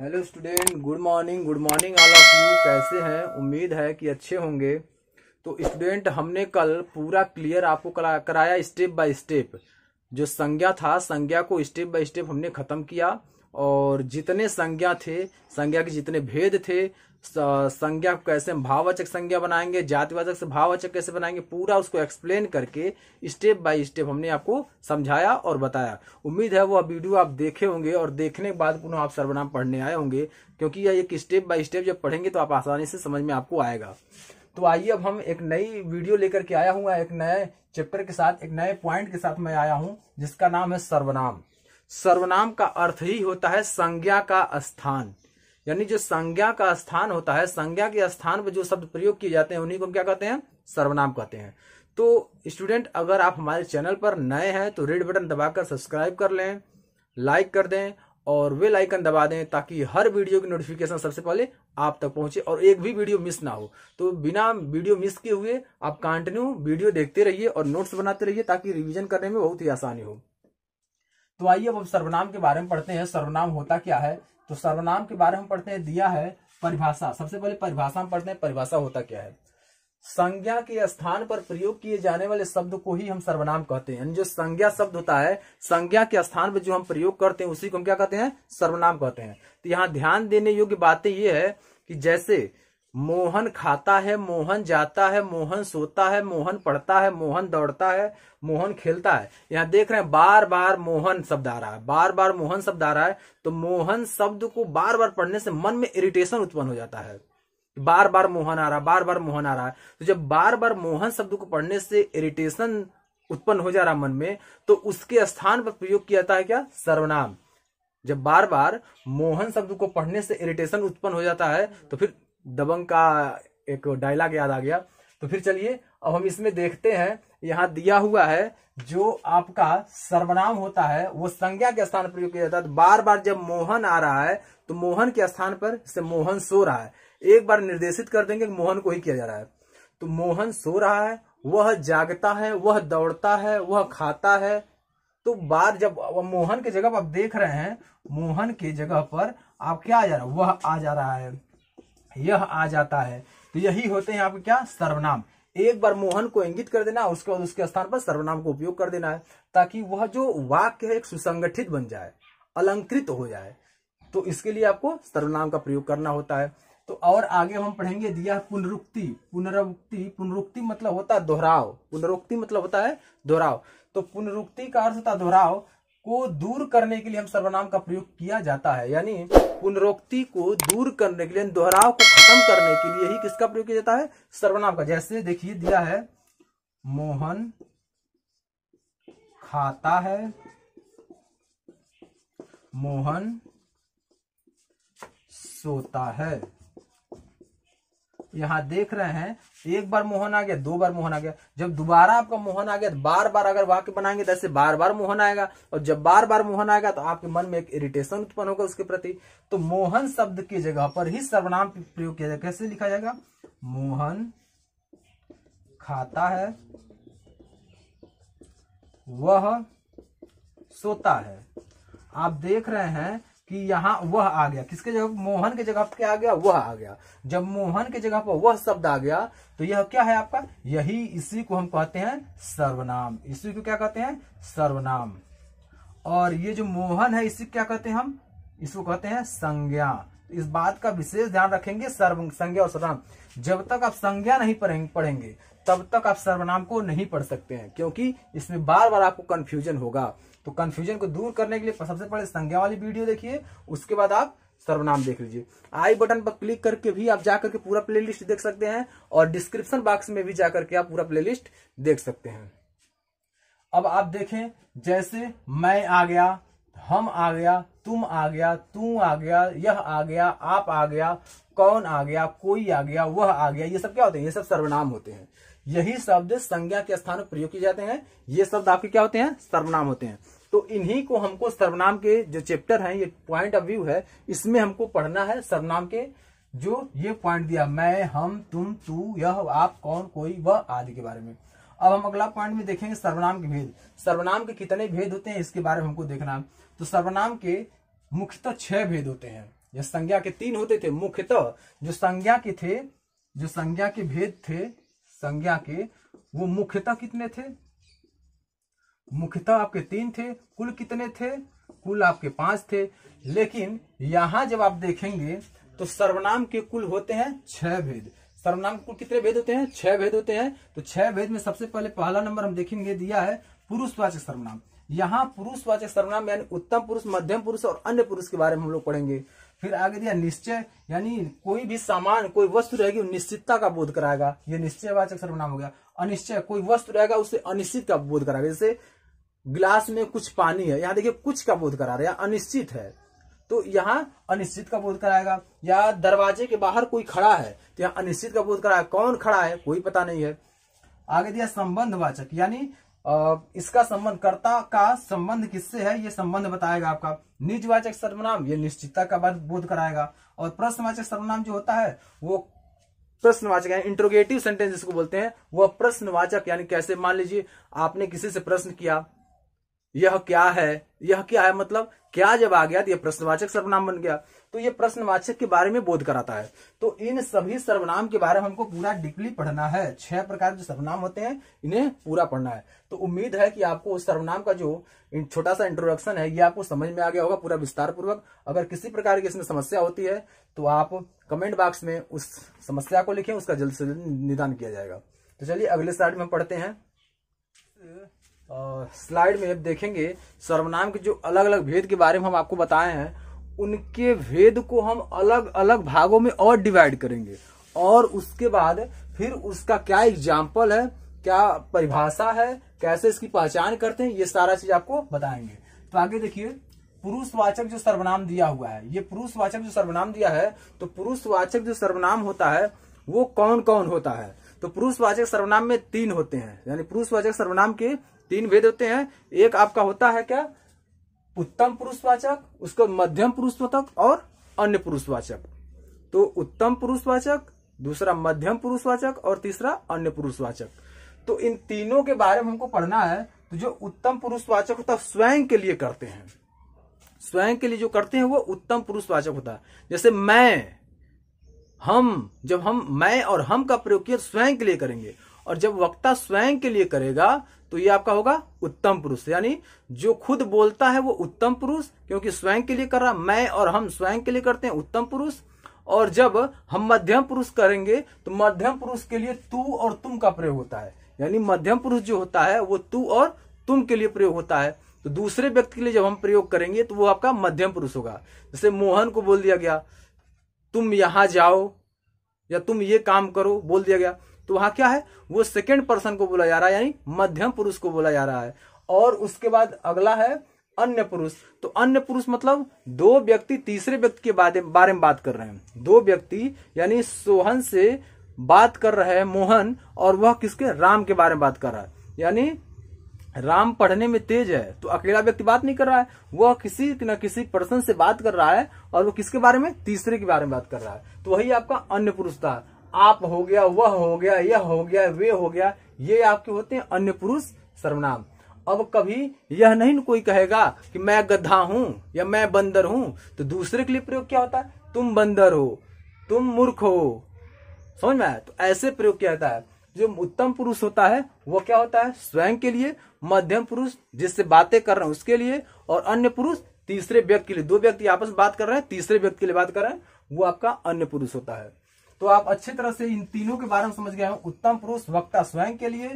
hello student good morning good morning all of you कैसे हैं उम्मीद है कि अच्छे होंगे तो स्टूडेंट हमने कल पूरा क्लियर आपको कराया स्टेप बाय स्टेप जो संज्ञा था संज्ञा को स्टेप बाय स्टेप हमने खत्म किया और जितने संज्ञा थे संज्ञा के जितने भेद थे संज्ञा कैसे हम भाववाचक संज्ञा बनाएंगे जातिवाचक से भाववाचक कैसे बनाएंगे पूरा उसको एक्सप्लेन करके स्टेप बाय स्टेप हमने आपको समझाया और बताया उम्मीद है वो वीडियो आप देखे होंगे और देखने के बाद पुनः आप सर्वनाम पढ़ने आए होंगे क्योंकि यह एक स्टेप बाय स्टेप जब पढ़ेंगे तो आप आसानी से समझ में आपको आएगा तो आइए अब हम एक नई वीडियो लेकर के आया हूँ एक नए चैप्टर के साथ एक नए पॉइंट के साथ मैं आया हूँ जिसका नाम है सर्वनाम सर्वनाम का अर्थ ही होता है संज्ञा का स्थान यानी जो संज्ञा का स्थान होता है संज्ञा के स्थान पर जो शब्द प्रयोग किए जाते हैं उन्हीं को हम क्या कहते हैं सर्वनाम कहते हैं तो स्टूडेंट अगर आप हमारे चैनल पर नए हैं तो रेड बटन दबाकर सब्सक्राइब कर लें लाइक कर दें और वे लाइकन दबा दें ताकि हर वीडियो की नोटिफिकेशन सबसे पहले आप तक पहुंचे और एक भी वीडियो मिस ना हो तो बिना वीडियो मिस किए हुए आप कंटिन्यू वीडियो देखते रहिए और नोट्स बनाते रहिए ताकि रिवीजन करने में बहुत ही आसानी हो तो आइए अब सर्वनाम के बारे में पढ़ते हैं सर्वनाम होता क्या है तो सर्वनाम के बारे में पढ़ते हैं दिया है परिभाषा सबसे पहले परिभाषा हम पढ़ते हैं परिभाषा होता क्या है संज्ञा के स्थान पर प्रयोग किए जाने वाले शब्द को ही हम सर्वनाम कहते हैं जो संज्ञा शब्द होता है संज्ञा के स्थान पर जो हम प्रयोग करते हैं उसी को हम क्या कहते हैं सर्वनाम कहते हैं तो यहाँ ध्यान देने योग्य बातें ये है कि जैसे मोहन खाता है मोहन जाता है मोहन सोता है मोहन पढ़ता है मोहन दौड़ता है मोहन खेलता है यहाँ देख रहे हैं बार बार मोहन शब्द आ रहा है बार बार मोहन शब्द आ रहा है तो मोहन शब्द को बार बार पढ़ने से मन में इरिटेशन उत्पन्न हो जाता है बार बार मोहन आ रहा है बार बार मोहन आ रहा है तो जब बार बार मोहन शब्द को पढ़ने से इरिटेशन उत्पन्न हो जा रहा मन में तो उसके स्थान पर प्रयोग किया जाता है क्या सर्वनाम जब बार बार मोहन शब्द को पढ़ने से इरिटेशन उत्पन्न हो जाता है तो फिर दबंग का एक डायलॉग याद आ गया तो फिर चलिए अब हम इसमें देखते हैं यहाँ दिया हुआ है जो आपका सर्वनाम होता है वो संज्ञा के स्थान पर किया जाता है बार बार जब मोहन आ रहा है तो मोहन के स्थान पर से मोहन सो रहा है एक बार निर्देशित कर देंगे मोहन को ही किया जा रहा है तो मोहन सो रहा है वह जागता है वह दौड़ता है वह खाता है तो बार जब मोहन के जगह पर आप देख रहे हैं मोहन के जगह पर आप क्या आ जा रहा है वह आ जा रहा है यह आ जाता है तो यही होते हैं आपके क्या सर्वनाम एक बार मोहन को इंगित कर देना उसके बाद उसके स्थान पर सर्वनाम को उपयोग कर देना है ताकि वह जो वाक्य है एक सुसंगठित बन जाए अलंकृत हो जाए तो इसके लिए आपको सर्वनाम का प्रयोग करना होता है तो और आगे हम पढ़ेंगे दिया पुनरुक्ति पुनरुक्ति पुनरुक्ति मतलब होता है दोहराव पुनरुक्ति मतलब होता है दोहराव तो पुनरुक्ति का अर्थ होता है दोहराव को दूर करने के लिए हम सर्वनाम का प्रयोग किया जाता है यानी पुनरोक्ति को दूर करने के लिए दोहराव को खत्म करने के लिए ही किसका प्रयोग किया जाता है सर्वनाम का जैसे देखिए दिया है मोहन खाता है मोहन सोता है यहाँ देख रहे हैं एक बार मोहन आ गया दो बार मोहन आ गया जब दोबारा आपका मोहन आ गया तो बार बार अगर वाक्य बनाएंगे तो ऐसे बार बार मोहन आएगा और जब बार बार मोहन आएगा तो आपके मन में एक इरिटेशन उत्पन्न होगा उसके प्रति तो मोहन शब्द की जगह पर ही सर्वनाम प्रयोग किया जाएगा कैसे लिखा जाएगा मोहन खाता है वह सोता है आप देख रहे हैं कि यहाँ वह आ गया किसके जगह मोहन के जगह पर क्या आ गया वह आ गया जब मोहन के जगह पर वह शब्द आ गया तो यह क्या है आपका यही इसी को हम कहते हैं सर्वनाम इसी को क्या कहते हैं सर्वनाम और ये जो मोहन है इसी क्या कहते हैं हम इसको कहते हैं संज्ञा तो इस बात का विशेष ध्यान रखेंगे सर्व संज्ञा और सर्वनाम जब तक आप संज्ञा नहीं पढ़ेंगे तब तक आप सर्वनाम को नहीं पढ़ सकते हैं क्योंकि इसमें बार बार आपको कन्फ्यूजन होगा तो कन्फ्यूजन को दूर करने के लिए सबसे पहले संज्ञा वाली वीडियो देखिए उसके बाद आप सर्वनाम देख लीजिए आई बटन पर क्लिक करके भी आप जाकर के पूरा प्लेलिस्ट देख सकते हैं और डिस्क्रिप्शन बॉक्स में भी जाकर के आप पूरा प्लेलिस्ट देख सकते हैं अब आप देखें जैसे मैं आ गया हम आ गया तुम आ गया तू आ गया यह आ गया आप आ गया कौन आ गया कोई आ गया वह आ गया ये सब क्या होते हैं ये सब सर्वनाम होते हैं यही शब्द संज्ञा के स्थान पर प्रयोग किए जाते हैं ये शब्द आपके क्या होते हैं सर्वनाम होते हैं तो इन्हीं को हमको सर्वनाम के जो चैप्टर है ये पॉइंट ऑफ व्यू है इसमें हमको पढ़ना है सर्वनाम के जो ये पॉइंट दिया मैं हम तुम तू यह आप कौन कोई वह आदि के बारे में अब हम अगला पॉइंट में देखेंगे सर्वनाम के भेद सर्वनाम के कितने भेद होते हैं इसके बारे में हमको देखना तो सर्वनाम के मुख्यतः छह भेद होते हैं या संज्ञा के तीन होते थे मुख्यतः जो संज्ञा के थे जो संज्ञा के भेद थे संज्ञा के वो मुख्यतः कितने थे मुख्यतः आपके तीन थे कुल कितने थे कुल आपके पांच थे लेकिन यहां जब आप देखेंगे तो सर्वनाम के कुल होते हैं छह भेद सर्वनाम कुल कितने भेद होते हैं छह भेद होते हैं तो छह भेद में सबसे पहले पहला नंबर हम देखेंगे दिया है पुरुषवाचक सर्वनाम यहाँ पुरुषवाचक सर्वनाम यानी उत्तम पुरुष मध्यम पुरुष और अन्य पुरुष के बारे में हम लोग पढ़ेंगे फिर आगे दिया निश्चय यानी कोई भी सामान कोई वस्तु रहेगी निश्चितता का बोध कराएगा ये वाचक सर्वनाम हो गया अनिश्चय कोई वस्तु रहेगा उसे अनिश्चित का बोध कराएगा जैसे ग्लास में कुछ पानी है यहाँ देखिये कुछ का बोध करा रहा है अनिश्चित है तो यहाँ अनिश्चित का बोध कराएगा या दरवाजे के बाहर कोई खड़ा है तो यहाँ अनिश्चित का बोध कराएगा कौन खड़ा है कोई पता नहीं है आगे दिया संबंध वाचक यानी इसका संबंध कर्ता का संबंध किससे है ये संबंध बताएगा आपका निजवाचक सर्वनाम ये निश्चितता का बोध कराएगा और प्रश्नवाचक सर्वनाम जो होता है वो प्रश्नवाचक यानी इंट्रोगेटिव सेंटेंस जिसको बोलते हैं वह प्रश्नवाचक यानी कैसे मान लीजिए आपने किसी से प्रश्न किया यह क्या है यह क्या है मतलब क्या जब आ गया तो यह प्रश्नवाचक सर्वनाम बन गया तो यह प्रश्नवाचक के बारे में बोध कराता है तो इन सभी सर्वनाम के बारे में हमको पूरा डीपली पढ़ना है छह प्रकार के सर्वनाम होते हैं इन्हें पूरा पढ़ना है तो उम्मीद है कि आपको उस सर्वनाम का जो छोटा सा इंट्रोडक्शन है ये आपको समझ में आ गया होगा पूरा विस्तार पूर्वक अगर किसी प्रकार की इसमें समस्या होती है तो आप कमेंट बॉक्स में उस समस्या को लिखे उसका जल्द से जल्द निदान किया जाएगा तो चलिए अगले स्लाइड में पढ़ते हैं स्लाइड में देखेंगे सर्वनाम के जो अलग अलग भेद के बारे में हम आपको बताए हैं उनके भेद को हम अलग अलग भागों में और डिवाइड करेंगे और उसके बाद फिर उसका क्या एग्जाम्पल है क्या परिभाषा है कैसे इसकी पहचान करते हैं ये सारा चीज आपको बताएंगे तो आगे देखिए पुरुषवाचक जो सर्वनाम दिया हुआ है ये पुरुषवाचक जो सर्वनाम दिया है तो पुरुषवाचक जो सर्वनाम होता है वो कौन कौन होता है तो पुरुषवाचक सर्वनाम में तीन होते हैं यानी पुरुषवाचक सर्वनाम के तीन भेद होते हैं एक आपका होता है क्या उत्तम पुरुषवाचक उसको मध्यम पुरुषवाचक और अन्य पुरुषवाचक तो उत्तम पुरुषवाचक दूसरा मध्यम पुरुषवाचक और तीसरा अन्य पुरुषवाचक तो इन तीनों के बारे में हमको पढ़ना है तो जो उत्तम पुरुषवाचक होता है स्वयं के लिए करते हैं स्वयं के लिए जो करते हैं वो उत्तम पुरुषवाचक होता है जैसे मैं हम जब हम मैं और हम का प्रयोग किया तो स्वयं के लिए करेंगे और जब वक्ता स्वयं के लिए करेगा तो ये आपका होगा उत्तम पुरुष यानी जो खुद बोलता है वो उत्तम पुरुष क्योंकि स्वयं के लिए कर रहा मैं और हम स्वयं के लिए करते हैं उत्तम पुरुष और जब हम मध्यम पुरुष करेंगे तो मध्यम पुरुष के लिए तू और तुम का प्रयोग होता है यानी मध्यम पुरुष जो होता है वो तू और तुम के लिए प्रयोग होता है तो दूसरे व्यक्ति के लिए जब हम प्रयोग करेंगे तो वो आपका मध्यम पुरुष होगा जैसे मोहन को बोल दिया गया तुम यहां जाओ या तुम ये काम करो बोल दिया गया तो वहां क्या है वो सेकेंड पर्सन को बोला जा रहा है यानी मध्यम पुरुष को बोला जा रहा है और उसके बाद अगला है अन्य पुरुष तो अन्य पुरुष मतलब दो व्यक्ति तीसरे व्यक्ति के बारे, में बात कर रहे हैं दो व्यक्ति यानी सोहन से बात कर रहे हैं मोहन और वह किसके राम के बारे में बात कर रहा है यानी राम पढ़ने में तेज है तो अकेला व्यक्ति बात नहीं कर रहा है वह किसी न किसी पर्सन से बात कर रहा है और वो किसके बारे में तीसरे के बारे में बात कर रहा है तो वही आपका अन्य पुरुष था आप हो गया वह हो गया यह हो गया वे हो गया ये आपके होते हैं अन्य पुरुष सर्वनाम अब कभी यह नहीं कोई कहेगा कि मैं गधा हूं या मैं बंदर हूं तो दूसरे के लिए प्रयोग क्या होता है तुम बंदर हो तुम मूर्ख हो समझ में आया तो ऐसे प्रयोग किया जाता है जो उत्तम पुरुष होता है वो क्या होता है स्वयं के लिए मध्यम पुरुष जिससे बातें कर रहे हैं उसके लिए और अन्य पुरुष तीसरे व्यक्ति के लिए दो व्यक्ति आपस में बात कर रहे हैं तीसरे व्यक्ति के लिए बात कर रहे हैं वो आपका अन्य पुरुष होता है तो आप अच्छे तरह से इन तीनों के बारे में समझ गए उत्तम पुरुष वक्ता स्वयं के लिए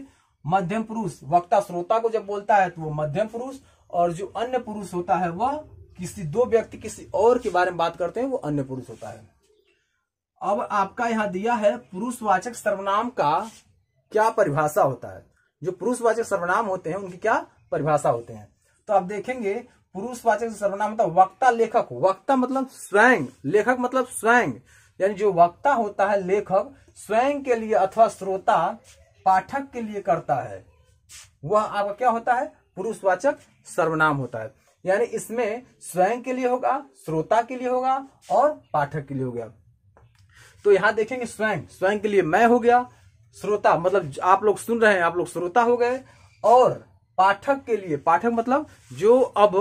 मध्यम पुरुष वक्ता श्रोता को जब बोलता है तो वो मध्यम पुरुष और जो अन्य पुरुष होता है वह किसी दो व्यक्ति किसी और के बारे में बात करते हैं वो अन्य पुरुष होता है अब आपका यहाँ दिया है पुरुषवाचक सर्वनाम का क्या परिभाषा होता है जो पुरुषवाचक सर्वनाम होते हैं उनकी क्या परिभाषा होते हैं तो आप देखेंगे पुरुषवाचक सर्वनाम होता है वक्ता लेखक वक्ता मतलब स्वयं लेखक मतलब स्वयं यानी जो वक्ता होता है लेखक स्वयं के लिए अथवा श्रोता पाठक के लिए करता है वह आपका क्या होता है पुरुषवाचक सर्वनाम होता है यानी इसमें स्वयं के लिए होगा श्रोता के लिए होगा और पाठक के लिए हो गया तो यहां देखेंगे स्वयं स्वयं के लिए मैं हो गया श्रोता मतलब आप लोग सुन रहे हैं आप लोग श्रोता हो गए और पाठक के लिए पाठक मतलब जो अब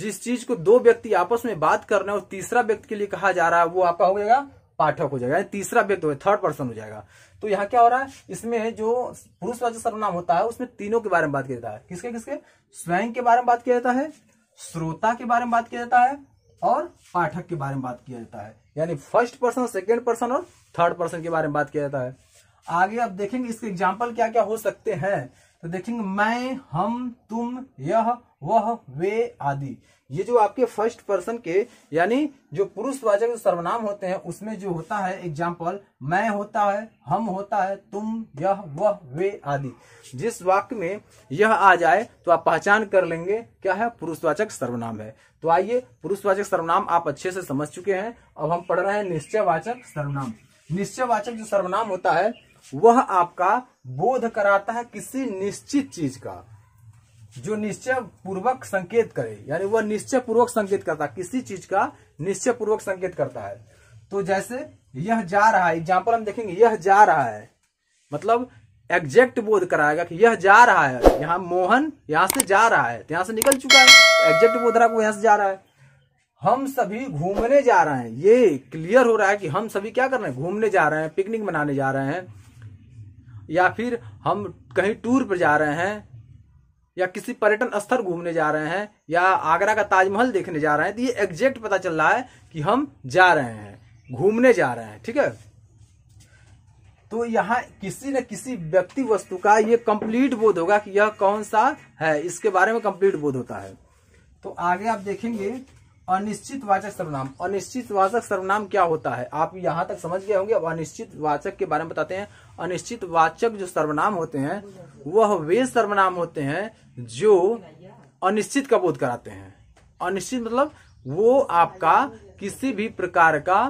जिस चीज को दो व्यक्ति आपस में बात कर रहे हो तीसरा व्यक्ति के लिए कहा जा रहा है वो आपका हो जाएगा पाठक हो जाएगा तीसरा व्यक्ति हो थर्ड पर्सन हो जाएगा तो यहाँ क्या हो रहा है इसमें जो पुरुष वाचक सर्वनाम होता है उसमें तीनों के बारे में बात किया जाता है किसके किसके स्वयं के बारे में बात किया जाता है श्रोता के बारे में बात किया जाता है और पाठक के बारे में बात किया जाता है यानी फर्स्ट पर्सन सेकेंड पर्सन और थर्ड पर्सन के बारे में बात किया जाता है आगे आप देखेंगे इसके एग्जाम्पल क्या क्या हो सकते हैं तो देखेंगे मैं हम तुम यह वह वे आदि ये जो आपके फर्स्ट पर्सन के यानी जो पुरुषवाचक सर्वनाम होते हैं उसमें जो होता है एग्जाम्पल मैं होता है हम होता है तुम यह वह वे आदि जिस वाक्य में यह आ जाए तो आप पहचान कर लेंगे क्या है पुरुषवाचक सर्वनाम है तो आइए पुरुषवाचक सर्वनाम आप अच्छे से समझ चुके हैं अब हम पढ़ रहे हैं निश्चयवाचक सर्वनाम निश्चयवाचक जो सर्वनाम होता है वह आपका बोध कराता है किसी निश्चित चीज का जो निश्चय पूर्वक संकेत करे यानी वह निश्चय पूर्वक संकेत करता है किसी चीज का निश्चय पूर्वक संकेत करता है तो जैसे यह जा रहा है एग्जाम्पल हम देखेंगे यह जा रहा है मतलब एग्जैक्ट बोध कराएगा कि यह जा रहा है यहां मोहन यहां से जा रहा है तो यहां से निकल चुका है एग्जैक्ट बोध रहा है यहां से जा रहा है हम सभी घूमने जा रहे हैं ये क्लियर हो रहा है कि हम सभी क्या कर रहे हैं घूमने जा रहे हैं पिकनिक मनाने जा रहे हैं या फिर हम कहीं टूर पर जा रहे हैं या किसी पर्यटन स्थल घूमने जा रहे हैं या आगरा का ताजमहल देखने जा रहे हैं तो ये एग्जैक्ट पता चल रहा है कि हम जा रहे हैं घूमने जा रहे हैं ठीक है तो यहाँ किसी न किसी व्यक्ति वस्तु का ये कंप्लीट बोध होगा कि यह कौन सा है इसके बारे में कंप्लीट बोध होता है तो आगे आप देखेंगे अनिश्चित वाचक सर्वनाम अनिश्चित वाचक सर्वनाम क्या होता है आप यहाँ तक समझ गए होंगे अनिश्चित वाचक के बारे में बताते हैं अनिश्चित वाचक जो सर्वनाम होते हैं वह वे सर्वनाम होते हैं जो अनिश्चित का बोध कराते हैं अनिश्चित मतलब वो आपका किसी भी प्रकार का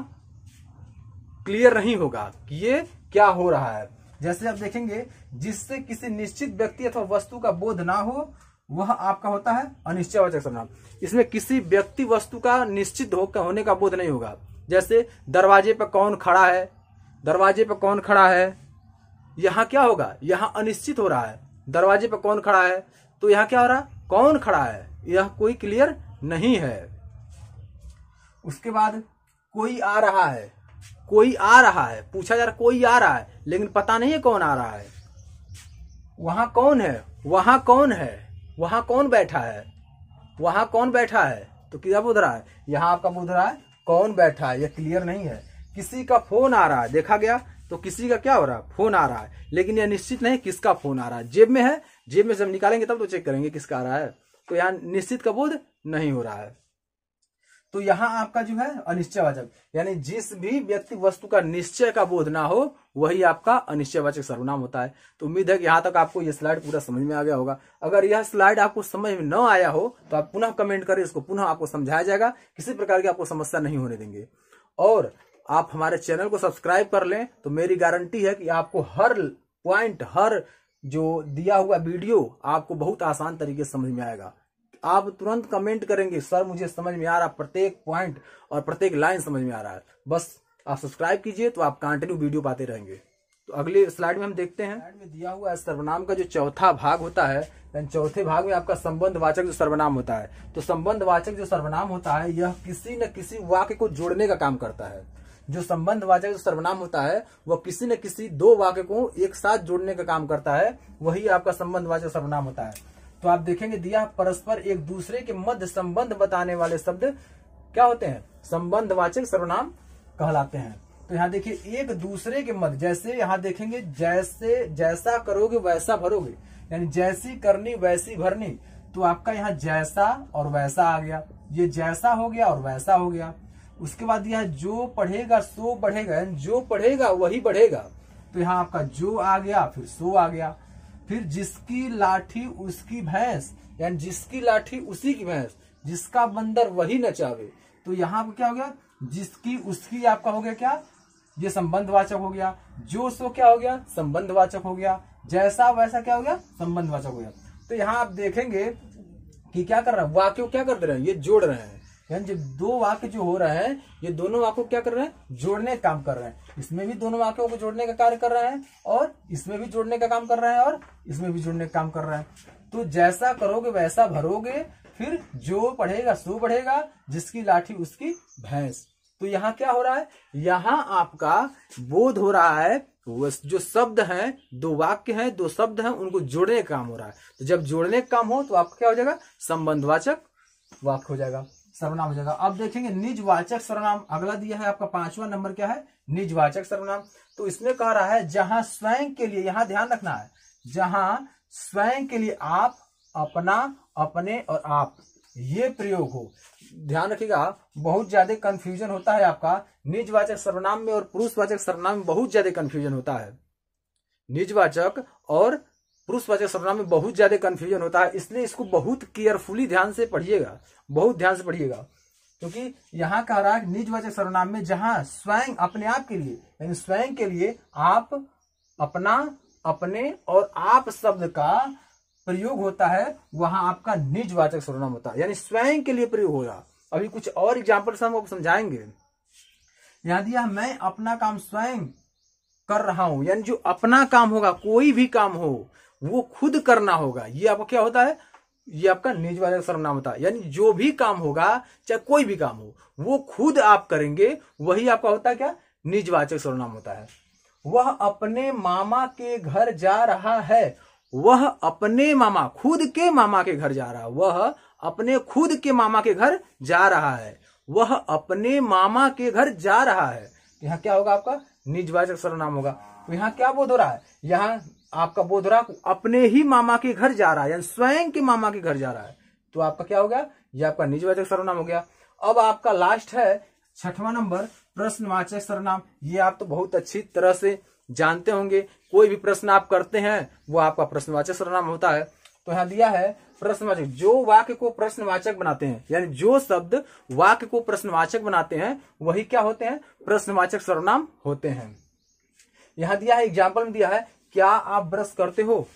क्लियर नहीं होगा कि ये क्या हो रहा है जैसे आप देखेंगे जिससे किसी निश्चित व्यक्ति अथवा वस्तु का बोध ना हो वह आपका होता है अनिश्चय वाचक सर्वनाम इसमें किसी व्यक्ति वस्तु का निश्चित होने का बोध नहीं होगा जैसे दरवाजे पर कौन खड़ा है दरवाजे पर कौन खड़ा है यहाँ क्या होगा यहाँ अनिश्चित हो रहा है दरवाजे पर कौन खड़ा है तो यहाँ क्या हो रहा है कौन खड़ा है यह कोई क्लियर नहीं है उसके बाद कोई आ रहा है कोई आ रहा है पूछा जा रहा कोई आ रहा है लेकिन पता नहीं है कौन आ रहा है वहां कौन है वहां कौन है वहां कौन बैठा है वहां कौन बैठा है तो किधर बुध रहा है यहाँ आपका बुध रहा है कौन बैठा है यह क्लियर नहीं है किसी का फोन आ रहा है देखा गया तो किसी का क्या हो रहा है फोन आ रहा है लेकिन यह निश्चित नहीं किसका फोन आ रहा है जेब में है जेब में जब निकालेंगे तब तो चेक करेंगे किसका आ रहा है तो यहाँ निश्चित का बोध नहीं हो रहा है तो यहाँ आपका जो है अनिश्चयवाचक यानी जिस भी व्यक्ति वस्तु का निश्चय का बोध ना हो वही आपका अनिश्चयवाचक सर्वनाम होता है तो उम्मीद है कि यहाँ तक आपको यह स्लाइड पूरा समझ में आ गया होगा अगर यह स्लाइड आपको समझ में न आया हो तो आप पुनः कमेंट करें इसको पुनः आपको समझाया जाएगा किसी प्रकार की आपको समस्या नहीं होने देंगे और आप हमारे चैनल को सब्सक्राइब कर लें तो मेरी गारंटी है कि आपको हर पॉइंट हर जो दिया हुआ वीडियो आपको बहुत आसान तरीके से समझ में आएगा आप तुरंत कमेंट करेंगे सर मुझे समझ में आ रहा प्रत्येक पॉइंट और प्रत्येक लाइन समझ में आ रहा है बस आप सब्सक्राइब कीजिए तो आप कंटिन्यू वीडियो पाते रहेंगे तो अगले स्लाइड में हम देखते हैं में दिया हुआ है सर्वनाम का जो चौथा भाग होता है चौथे भाग में आपका संबंधवाचक जो सर्वनाम होता है तो संबंध वाचक जो सर्वनाम होता है यह किसी न किसी वाक्य को जोड़ने का काम करता है जो संबंधवाचक जो सर्वनाम होता है वह किसी न किसी दो वाक्य को एक साथ जोड़ने का काम करता है वही आपका संबंधवाचक सर्वनाम होता है तो आप देखेंगे दिया परस्पर एक दूसरे के मध्य संबंध बताने वाले शब्द क्या होते हैं संबंधवाचक सर्वनाम कहलाते हैं तो यहाँ देखिए एक दूसरे के मध्य जैसे यहाँ देखेंगे जैसे जैसा करोगे वैसा भरोगे यानी जैसी करनी वैसी भरनी तो आपका यहाँ जैसा और वैसा आ गया ये जैसा हो गया और वैसा हो गया उसके बाद यह जो पढ़ेगा सो बढ़ेगा यानी जो पढ़ेगा वही बढ़ेगा तो यहाँ आपका जो आ गया फिर सो आ गया फिर जिसकी लाठी उसकी भैंस यानी जिसकी लाठी उसी की भैंस जिसका बंदर वही नचावे तो यहां पर क्या हो गया जिसकी उसकी आपका हो गया क्या ये संबंधवाचक हो गया जो सो क्या हो गया संबंधवाचक हो गया जैसा वैसा क्या हो गया संबंधवाचक हो गया तो यहां आप देखेंगे कि क्या कर रहे हैं वाक्य क्या कर दे रहे हैं ये जोड़ रहे हैं यानी जब दो वाक्य जो हो रहा है ये दोनों वाक्यों को क्या कर रहे हैं जोड़ने का काम कर रहे हैं इसमें भी दोनों वाक्यों को जोड़ने का कार्य कर रहे हैं और इसमें भी जोड़ने का काम कर रहे हैं और इसमें भी जोड़ने का काम कर रहे हैं तो जैसा करोगे वैसा भरोगे फिर जो पढ़ेगा सो बढ़ेगा जिसकी लाठी उसकी भैंस तो यहाँ क्या हो रहा है यहाँ आपका बोध हो रहा है जो शब्द है दो वाक्य है दो शब्द है उनको जोड़ने का काम हो रहा है तो जब जोड़ने का काम हो तो आपका क्या हो जाएगा संबंधवाचक वाक्य हो जाएगा सर्वनाम हो जाएगा अब देखेंगे निजवाचक सर्वनाम अगला दिया है आपका पांचवा नंबर क्या है निजवाचक सर्वनाम तो इसमें कह रहा है जहां स्वयं के लिए यहां ध्यान रखना है जहां स्वयं के लिए आप अपना अपने और आप ये प्रयोग हो ध्यान रखिएगा बहुत ज्यादा कंफ्यूजन होता है आपका निजवाचक सर्वनाम में और पुरुषवाचक सर्वनाम में बहुत ज्यादा कंफ्यूजन होता है निजवाचक और पुरुषवाचक सर्वनाम में बहुत ज्यादा कन्फ्यूजन होता है इसलिए इसको बहुत केयरफुली ध्यान से पढ़िएगा बहुत ध्यान से पढ़िएगा क्योंकि यहाँ कह रहा है निजवाचक सर्वनाम में जहां स्वयं अपने आप के लिए यानी स्वयं के लिए आप अपना अपने और आप शब्द का प्रयोग होता है वहां आपका निजवाचक सर्वनाम होता है यानी स्वयं के लिए प्रयोग होगा अभी कुछ और एग्जाम्पल से हम आपको समझाएंगे यहां दिया मैं अपना काम स्वयं कर रहा हूं यानी जो अपना काम होगा कोई भी काम हो वो खुद करना होगा ये आपको क्या होता है ये आपका निज वाचक सर्वनाम होता है यानी जो भी काम होगा चाहे कोई भी काम हो वो खुद आप करेंगे वही आपका होता है क्या निजवाचक सर्वनाम होता है वह अपने मामा के घर जा रहा है वह अपने मामा खुद के मामा के घर जा रहा है वह अपने खुद के मामा के घर जा रहा है वह अपने मामा के घर जा रहा है यहाँ क्या होगा आपका निजवाचक सर्वनाम होगा तो यहाँ क्या बोध हो रहा है यहाँ आपका बोधराग अपने ही मामा के घर जा रहा है यानी स्वयं के मामा के घर जा रहा है तो आपका क्या हो गया ये आपका निजवाचक सर्वनाम हो गया अब आपका लास्ट है छठवां नंबर प्रश्नवाचक सर्वनाम ये आप तो बहुत अच्छी तरह से जानते होंगे कोई भी प्रश्न आप करते हैं वो आपका प्रश्नवाचक सर्वनाम होता है तो यहाँ दिया है प्रश्नवाचक जो वाक्य को प्रश्नवाचक बनाते हैं यानी जो शब्द वाक्य को प्रश्नवाचक बनाते हैं वही क्या होते हैं प्रश्नवाचक सर्वनाम होते हैं यहाँ दिया है एग्जाम्पल में दिया है क्या आप ब्रश करते हो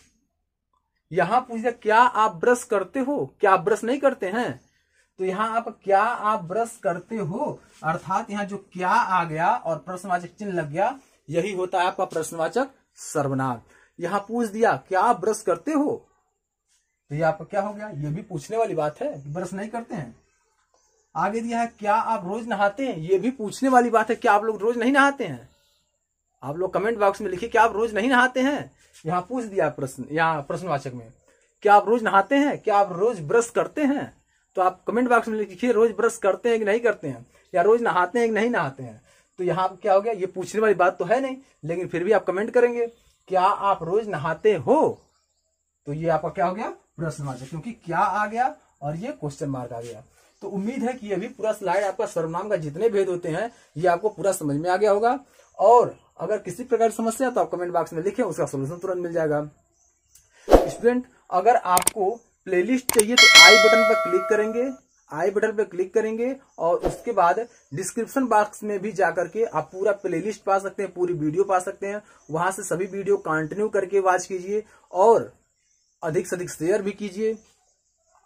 यहां पूछ दिया क्या आप ब्रश करते हो क्या आप ब्रश नहीं करते हैं तो यहां आप क्या आप ब्रश करते हो अर्थात यहां जो क्या आ गया और प्रश्नवाचक चिन्ह लग गया यही होता है आपका प्रश्नवाचक सर्वनाम यहां पूछ दिया क्या आप ब्रश करते हो तो ये आपका क्या हो गया ये भी पूछने वाली बात है ब्रश नहीं करते हैं आगे दिया है क्या आप रोज नहाते हैं ये भी पूछने वाली बात है क्या आप लोग रोज नहीं नहाते हैं आप लोग कमेंट बॉक्स में लिखिए कि आप रोज नहीं नहाते हैं यहाँ पूछ दिया प्रश्न यहाँ प्रश्नवाचक में क्या आप रोज नहाते हैं क्या आप रोज ब्रश करते हैं तो आप कमेंट बॉक्स में लिखिए रोज ब्रश करते हैं कि नहीं करते हैं या रोज नहाते हैं कि नहीं नहाते हैं तो यहाँ क्या हो गया ये पूछने वाली बात तो है नहीं लेकिन फिर भी आप कमेंट करेंगे क्या आप रोज नहाते हो तो ये आपका क्या हो गया प्रश्नवाचक क्योंकि क्या आ गया और ये क्वेश्चन मार्क आ गया तो उम्मीद है कि ये भी पूरा स्लाइड आपका सर्वनाम का जितने भेद होते हैं ये आपको पूरा समझ में आ गया होगा और अगर किसी प्रकार की समस्या है तो आप कमेंट बॉक्स में लिखें उसका सोल्यूशन तुरंत मिल जाएगा स्टूडेंट अगर आपको प्लेलिस्ट चाहिए तो आई बटन पर क्लिक करेंगे आई बटन पर क्लिक करेंगे और उसके बाद डिस्क्रिप्शन बॉक्स में भी जाकर के आप पूरा प्लेलिस्ट पा सकते हैं पूरी वीडियो पा सकते हैं वहां से सभी वीडियो कंटिन्यू करके वॉच कीजिए और अधिक से अधिक शेयर भी कीजिए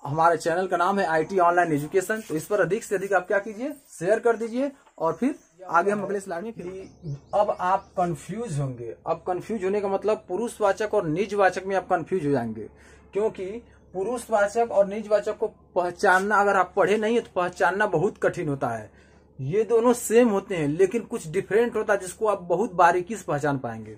हमारे चैनल का नाम है आईटी ऑनलाइन एजुकेशन तो इस पर अधिक से अधिक आप क्या कीजिए शेयर कर दीजिए और फिर आगे हम अगले स्लाइड में फिर अब आप कंफ्यूज होंगे अब कंफ्यूज होने का मतलब पुरुषवाचक और निजवाचक में आप कंफ्यूज हो जाएंगे क्योंकि पुरुषवाचक और निजवाचक को पहचानना अगर आप पढ़े नहीं है तो पहचानना बहुत कठिन होता है ये दोनों सेम होते हैं लेकिन कुछ डिफरेंट होता है जिसको आप बहुत बारीकी से पहचान पाएंगे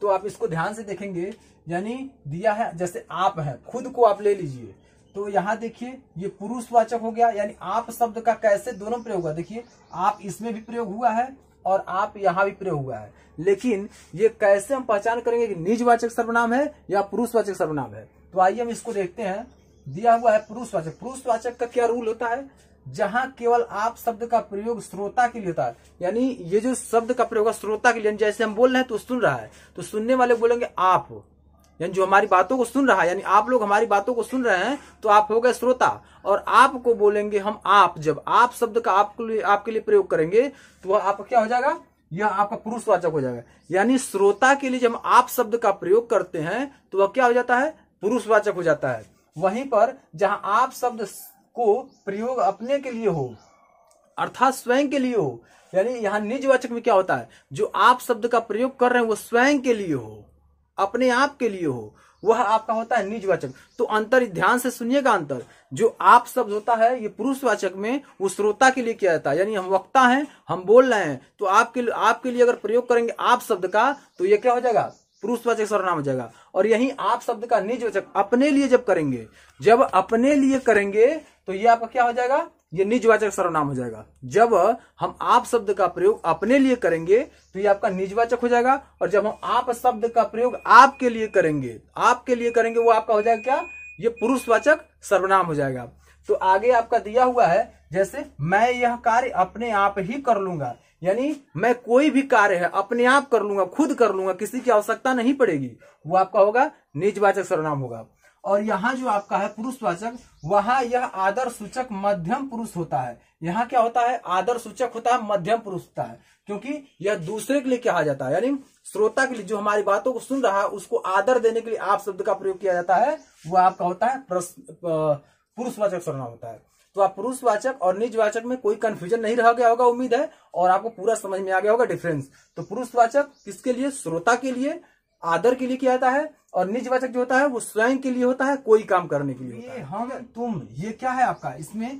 तो आप इसको ध्यान से देखेंगे यानी दिया है जैसे आप है खुद को आप ले लीजिए तो यहाँ देखिए ये पुरुषवाचक हो गया यानी आप शब्द का कैसे दोनों प्रयोग हुआ देखिए आप इसमें भी प्रयोग हुआ है और आप यहाँ भी प्रयोग हुआ है लेकिन ये कैसे हम पहचान करेंगे कि निजवाचक सर्वनाम है या पुरुषवाचक सर्वनाम है तो आइए हम इसको देखते हैं दिया हुआ है पुरुषवाचक पुरुषवाचक का क्या रूल होता है जहां केवल आप शब्द का प्रयोग श्रोता के लिए होता है यानी ये जो शब्द का प्रयोग है श्रोता के लिए जैसे हम बोल रहे हैं तो सुन रहा है तो सुनने वाले बोलेंगे आप यानी जो हमारी बातों को सुन रहा है यानी आप लोग हमारी बातों को सुन रहे हैं तो आप हो गए श्रोता और आपको बोलेंगे हम आप जब आप शब्द का आपके लिए आपके लिए प्रयोग करेंगे तो वह आपका क्या हो जाएगा यह आपका पुरुषवाचक हो जाएगा यानी श्रोता के लिए जब आप शब्द का प्रयोग करते हैं तो वह क्या हो जाता है पुरुषवाचक हो जाता है वहीं पर जहां आप शब्द को प्रयोग अपने के लिए हो अर्थात स्वयं के लिए हो यानी यहाँ निजवाचक में क्या होता है जो आप शब्द का प्रयोग कर रहे हैं वो स्वयं के लिए हो अपने आप के लिए हो वह आपका होता है निजवाचक तो अंतर ध्यान से सुनिएगा अंतर जो आप शब्द होता है ये पुरुषवाचक में वो श्रोता के लिए किया जाता है यानी हम वक्ता हैं हम बोल रहे हैं तो आपके आपके लिए अगर प्रयोग करेंगे आप शब्द का तो ये क्या हो जाएगा पुरुषवाचक सर्वनाम हो जाएगा और यही आप शब्द का निजवाचक अपने लिए जब करेंगे जब अपने लिए करेंगे तो ये आपका क्या हो जाएगा ये निजवाचक सर्वनाम हो जाएगा जब हम आप शब्द का प्रयोग अपने लिए करेंगे तो ये आपका निजवाचक हो जाएगा और जब हम आप शब्द का प्रयोग आपके लिए करेंगे आपके लिए करेंगे वो आपका हो जाएगा क्या ये पुरुषवाचक सर्वनाम हो जाएगा तो आगे आपका दिया हुआ है जैसे मैं यह कार्य अपने आप ही कर लूंगा यानी मैं कोई भी कार्य है अपने आप कर लूंगा खुद कर लूंगा किसी की आवश्यकता नहीं पड़ेगी वो आपका होगा निजवाचक सर्वनाम होगा और यहाँ जो आपका है पुरुषवाचक वहां यह आदर सूचक मध्यम पुरुष होता है यहाँ क्या होता है आदर सूचक होता है मध्यम पुरुष होता है क्योंकि यह दूसरे के लिए कहा जाता है यानी श्रोता के लिए जो हमारी बातों को सुन रहा है उसको आदर देने के लिए आप शब्द का प्रयोग किया जाता है वह आपका होता है पुरुषवाचक सुनना होता है तो आप पुरुषवाचक और निजवाचक में कोई कंफ्यूजन नहीं रह गया होगा उम्मीद है और आपको पूरा समझ में आ गया होगा डिफरेंस तो पुरुषवाचक किसके लिए श्रोता के लिए आदर के लिए किया जाता है और निजवाचक जो होता है वो स्वयं के लिए होता है कोई काम करने के लिए होता है हम तुम ये क्या है आपका इसमें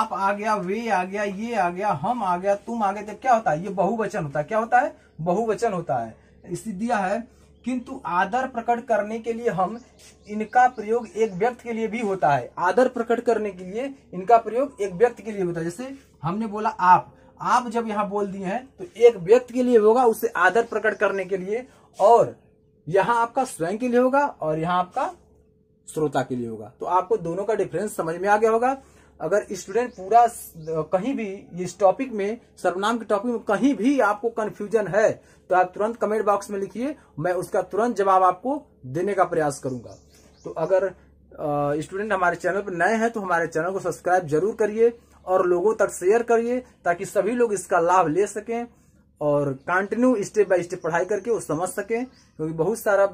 आप आ गया वे आ गया ये आ गया हम आ गया तुम आ गए तो क्या होता है ये बहुवचन होता है क्या होता है बहुवचन होता है इसी दिया है किंतु आदर प्रकट करने के लिए हम इनका प्रयोग एक व्यक्ति के लिए भी होता है आदर प्रकट करने के लिए इनका प्रयोग एक व्यक्ति के लिए होता है जैसे हमने बोला आप आप जब यहाँ बोल दिए हैं तो एक व्यक्ति के लिए होगा उसे आदर प्रकट करने के लिए और यहां आपका स्वयं के लिए होगा और यहां आपका श्रोता के लिए होगा तो आपको दोनों का डिफरेंस समझ में आ गया होगा अगर स्टूडेंट पूरा कहीं भी इस टॉपिक में सर्वनाम के टॉपिक में कहीं भी आपको कंफ्यूजन है तो आप तुरंत कमेंट बॉक्स में लिखिए मैं उसका तुरंत जवाब आपको देने का प्रयास करूंगा तो अगर स्टूडेंट हमारे चैनल पर नए हैं तो हमारे चैनल को सब्सक्राइब जरूर करिए और लोगों तक शेयर करिए ताकि सभी लोग इसका लाभ ले सकें और कंटिन्यू स्टेप बाय स्टेप पढ़ाई करके वो समझ सके क्योंकि बहुत सारा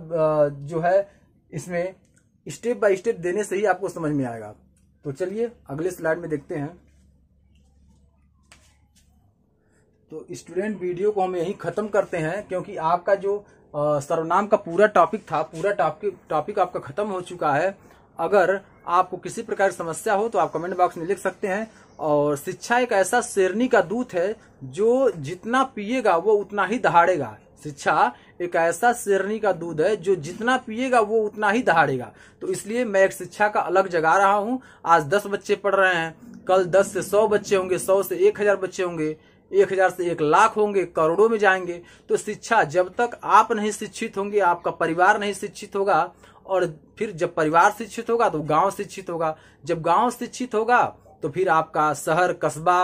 जो है इसमें स्टेप बाय स्टेप देने से ही आपको समझ में आएगा तो चलिए अगले स्लाइड में देखते हैं तो स्टूडेंट वीडियो को हम यही ख़त्म करते हैं क्योंकि आपका जो सर्वनाम का पूरा टॉपिक था पूरा टॉपिक टॉपिक आपका ख़त्म हो चुका है अगर आपको किसी प्रकार की समस्या हो तो आप कमेंट बॉक्स में लिख सकते हैं और शिक्षा एक ऐसा शेरनी का दूत है जो जितना पिएगा वो उतना ही दहाड़ेगा शिक्षा एक ऐसा शेरनी का दूध है जो जितना पिएगा वो उतना ही दहाड़ेगा तो इसलिए मैं एक शिक्षा का अलग जगा रहा हूँ आज दस बच्चे पढ़ रहे हैं कल दस से सौ बच्चे होंगे सौ से एक हजार बच्चे होंगे एक हजार से एक लाख होंगे करोड़ों में जाएंगे तो शिक्षा जब तक आप नहीं शिक्षित होंगे आपका परिवार नहीं शिक्षित होगा और फिर जब परिवार शिक्षित होगा तो गांव शिक्षित होगा जब गांव शिक्षित होगा तो फिर आपका शहर कस्बा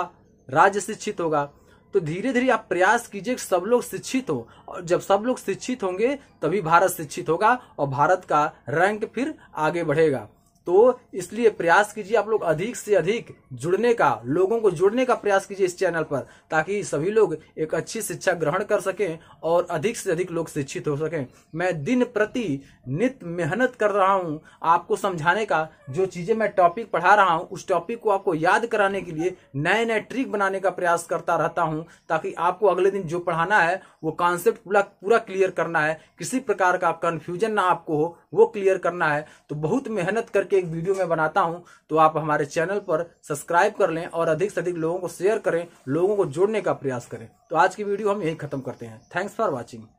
राज्य शिक्षित होगा तो धीरे धीरे आप प्रयास कीजिए सब लोग शिक्षित हो और जब सब लोग शिक्षित होंगे तभी भारत शिक्षित होगा और भारत का रैंक फिर आगे बढ़ेगा तो इसलिए प्रयास कीजिए आप लोग अधिक से अधिक जुड़ने का लोगों को जुड़ने का प्रयास कीजिए इस चैनल पर ताकि सभी लोग एक अच्छी शिक्षा ग्रहण कर सकें और अधिक से अधिक लोग शिक्षित हो सकें मैं दिन प्रति नित मेहनत कर रहा हूं आपको समझाने का जो चीज़ें मैं टॉपिक पढ़ा रहा हूं उस टॉपिक को आपको याद कराने के लिए नए नए ट्रिक बनाने का प्रयास करता रहता हूँ ताकि आपको अगले दिन जो पढ़ाना है वो कॉन्सेप्ट पूरा पूरा क्लियर करना है किसी प्रकार का कन्फ्यूजन ना आपको हो वो क्लियर करना है तो बहुत मेहनत करके के एक वीडियो में बनाता हूं तो आप हमारे चैनल पर सब्सक्राइब कर लें और अधिक से अधिक लोगों को शेयर करें लोगों को जोड़ने का प्रयास करें तो आज की वीडियो हम यही खत्म करते हैं थैंक्स फॉर वॉचिंग